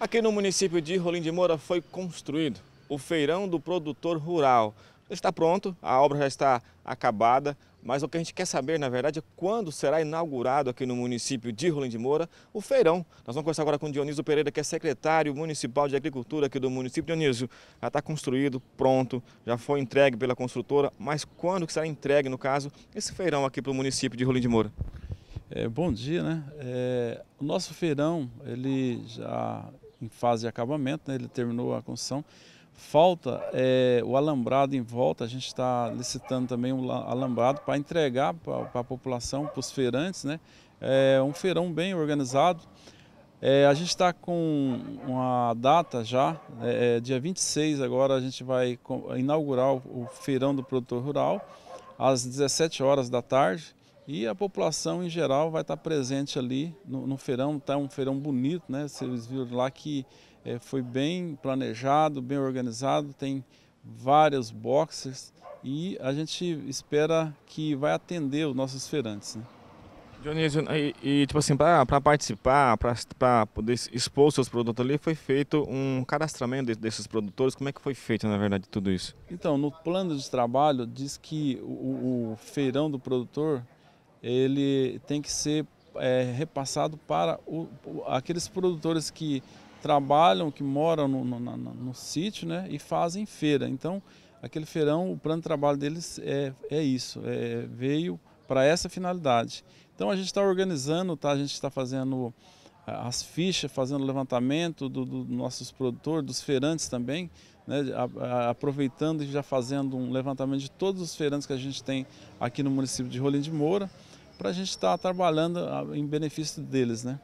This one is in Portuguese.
Aqui no município de Rolim de Moura foi construído o feirão do produtor rural. está pronto, a obra já está acabada, mas o que a gente quer saber, na verdade, é quando será inaugurado aqui no município de Rolim de Moura o feirão. Nós vamos conversar agora com o Dionísio Pereira, que é secretário municipal de agricultura aqui do município. Dionísio, já está construído, pronto, já foi entregue pela construtora, mas quando que será entregue, no caso, esse feirão aqui para o município de Rolim de Moura? É, bom dia, né? É, o nosso feirão, ele já em fase de acabamento, né? ele terminou a construção. Falta é, o alambrado em volta, a gente está licitando também um alambrado para entregar para a população, para os feirantes, né? É um feirão bem organizado. É, a gente está com uma data já, é, é dia 26 agora a gente vai inaugurar o Feirão do Produtor Rural, às 17 horas da tarde. E a população em geral vai estar presente ali no, no feirão, está um feirão bonito, né? Vocês viram lá que é, foi bem planejado, bem organizado, tem vários boxers e a gente espera que vai atender os nossos feirantes. Né? Dionísio, e, e, tipo assim, para participar, para poder expor seus produtos ali, foi feito um cadastramento desses produtores. Como é que foi feito, na verdade, tudo isso? Então, no plano de trabalho diz que o, o feirão do produtor ele tem que ser é, repassado para o, aqueles produtores que trabalham, que moram no, no, no, no sítio né, e fazem feira. Então, aquele feirão, o plano de trabalho deles é, é isso, é, veio para essa finalidade. Então, a gente está organizando, tá? a gente está fazendo as fichas, fazendo levantamento dos do nossos produtores, dos feirantes também, né, aproveitando e já fazendo um levantamento de todos os feirantes que a gente tem aqui no município de Rolim de Moura, para a gente estar tá trabalhando em benefício deles. Né?